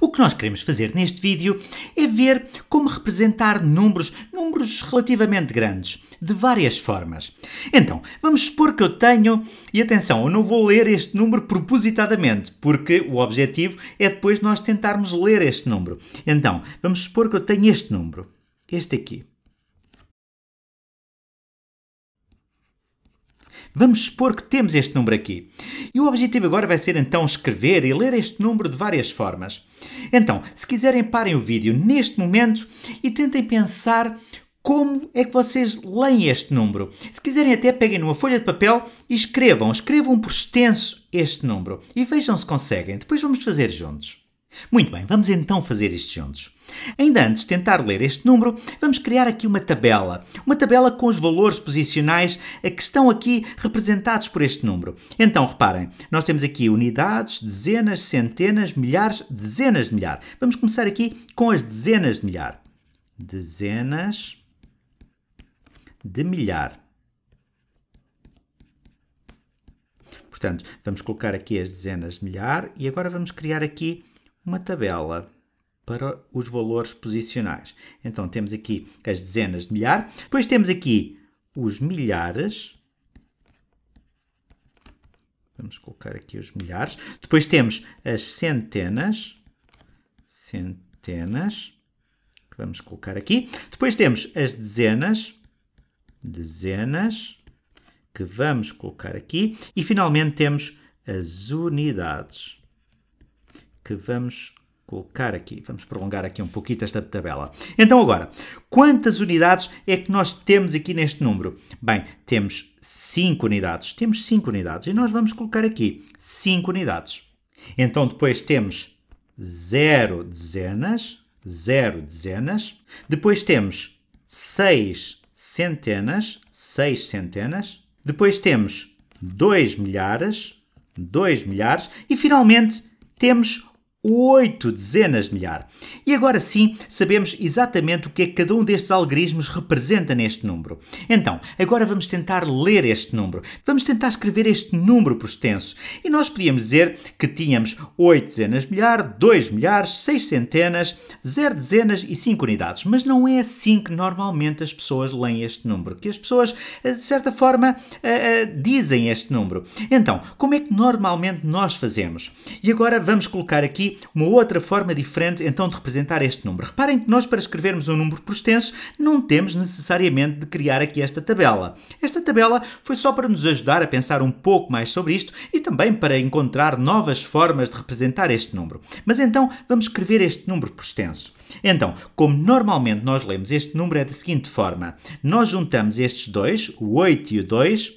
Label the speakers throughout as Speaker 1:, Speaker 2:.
Speaker 1: O que nós queremos fazer neste vídeo é ver como representar números, números relativamente grandes, de várias formas. Então, vamos supor que eu tenho, e atenção, eu não vou ler este número propositadamente, porque o objetivo é depois nós tentarmos ler este número. Então, vamos supor que eu tenho este número, este aqui. Vamos supor que temos este número aqui. E o objetivo agora vai ser então escrever e ler este número de várias formas. Então, se quiserem, parem o vídeo neste momento e tentem pensar como é que vocês leem este número. Se quiserem, até peguem numa folha de papel e escrevam, escrevam por extenso este número e vejam se conseguem. Depois vamos fazer juntos. Muito bem, vamos então fazer isto juntos. Ainda antes de tentar ler este número, vamos criar aqui uma tabela. Uma tabela com os valores posicionais eh, que estão aqui representados por este número. Então, reparem, nós temos aqui unidades, dezenas, centenas, milhares, dezenas de milhar. Vamos começar aqui com as dezenas de milhar. Dezenas de milhar. Portanto, vamos colocar aqui as dezenas de milhar e agora vamos criar aqui uma tabela para os valores posicionais. Então temos aqui as dezenas de milhar, depois temos aqui os milhares. Vamos colocar aqui os milhares. Depois temos as centenas. Centenas. Vamos colocar aqui. Depois temos as dezenas. Dezenas que vamos colocar aqui. E finalmente temos as unidades que vamos colocar aqui. Vamos prolongar aqui um pouquinho esta tabela. Então agora, quantas unidades é que nós temos aqui neste número? Bem, temos 5 unidades. Temos 5 unidades e nós vamos colocar aqui 5 unidades. Então depois temos 0 dezenas, 0 dezenas. Depois temos 6 centenas, 6 centenas. Depois temos 2 milhares, 2 milhares e finalmente temos 8 dezenas de milhar. E agora sim sabemos exatamente o que é que cada um destes algarismos representa neste número. Então, agora vamos tentar ler este número. Vamos tentar escrever este número por extenso. E nós podíamos dizer que tínhamos 8 dezenas de milhar, 2 milhares, 6 centenas, 0 dezenas e 5 unidades. Mas não é assim que normalmente as pessoas leem este número. Que as pessoas, eh, de certa forma, eh, eh, dizem este número. Então, como é que normalmente nós fazemos? E agora vamos colocar aqui uma outra forma diferente então de representar este número. Reparem que nós para escrevermos um número por extenso não temos necessariamente de criar aqui esta tabela. Esta tabela foi só para nos ajudar a pensar um pouco mais sobre isto e também para encontrar novas formas de representar este número. Mas então vamos escrever este número por extenso. Então, como normalmente nós lemos este número é da seguinte forma. Nós juntamos estes dois, o 8 e o 2,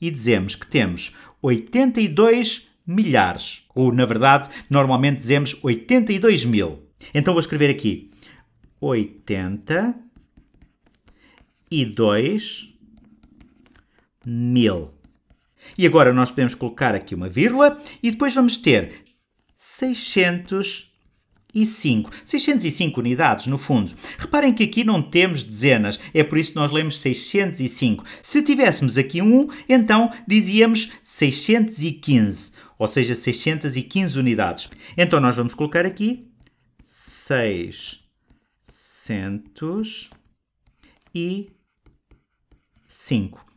Speaker 1: e dizemos que temos 82 milhares. Ou, na verdade, normalmente dizemos 82 mil. Então vou escrever aqui 82 mil. E agora nós podemos colocar aqui uma vírgula e depois vamos ter 605. 605 unidades, no fundo. Reparem que aqui não temos dezenas, é por isso que nós lemos 605. Se tivéssemos aqui um, então dizíamos 615 ou seja, 615 unidades. Então nós vamos colocar aqui 605. e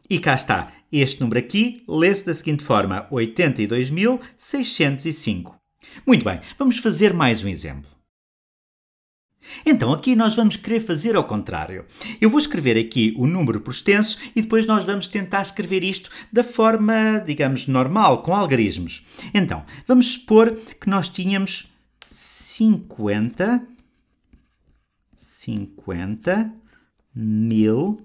Speaker 1: E cá está. Este número aqui lê-se da seguinte forma: 82.605. Muito bem, vamos fazer mais um exemplo. Então aqui nós vamos querer fazer ao contrário. Eu vou escrever aqui o número por extenso e depois nós vamos tentar escrever isto da forma, digamos, normal, com algarismos. Então, vamos supor que nós tínhamos 50, 50 mil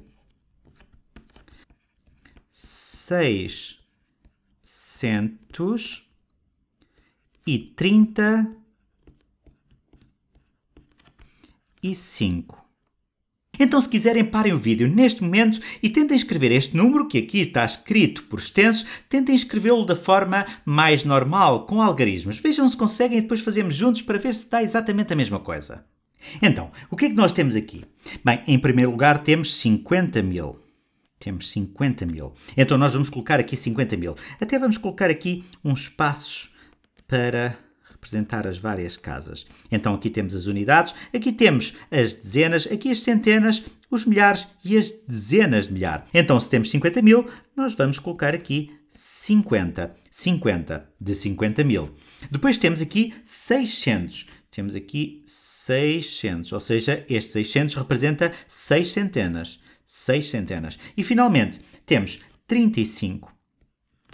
Speaker 1: 630 e 5. Então, se quiserem, parem o vídeo neste momento e tentem escrever este número, que aqui está escrito por extenso, tentem escrevê-lo da forma mais normal, com algarismos. Vejam se conseguem e depois fazemos juntos para ver se dá exatamente a mesma coisa. Então, o que é que nós temos aqui? Bem, em primeiro lugar temos 50 mil. Temos 50 mil. Então nós vamos colocar aqui 50 mil. Até vamos colocar aqui uns espaços para representar as várias casas. Então aqui temos as unidades, aqui temos as dezenas, aqui as centenas, os milhares e as dezenas de milhar. Então se temos 50 mil, nós vamos colocar aqui 50. 50 de 50 mil. Depois temos aqui 600. Temos aqui 600, ou seja, este 600 representa 6 centenas. 6 centenas. E finalmente temos 35.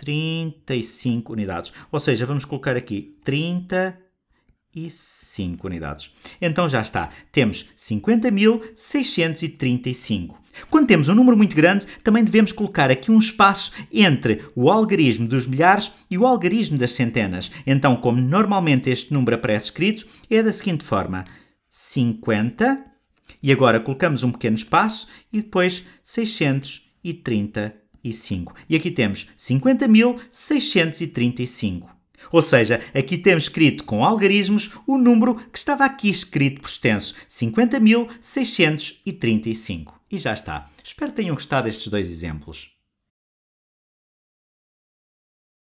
Speaker 1: 35 unidades. Ou seja, vamos colocar aqui 35 unidades. Então já está. Temos 50.635. Quando temos um número muito grande, também devemos colocar aqui um espaço entre o algarismo dos milhares e o algarismo das centenas. Então, como normalmente este número aparece escrito, é da seguinte forma: 50 e agora colocamos um pequeno espaço e depois 635. 5. E aqui temos 50.635. Ou seja, aqui temos escrito com algarismos o número que estava aqui escrito por extenso, 50.635. E já está. Espero que tenham gostado destes dois exemplos.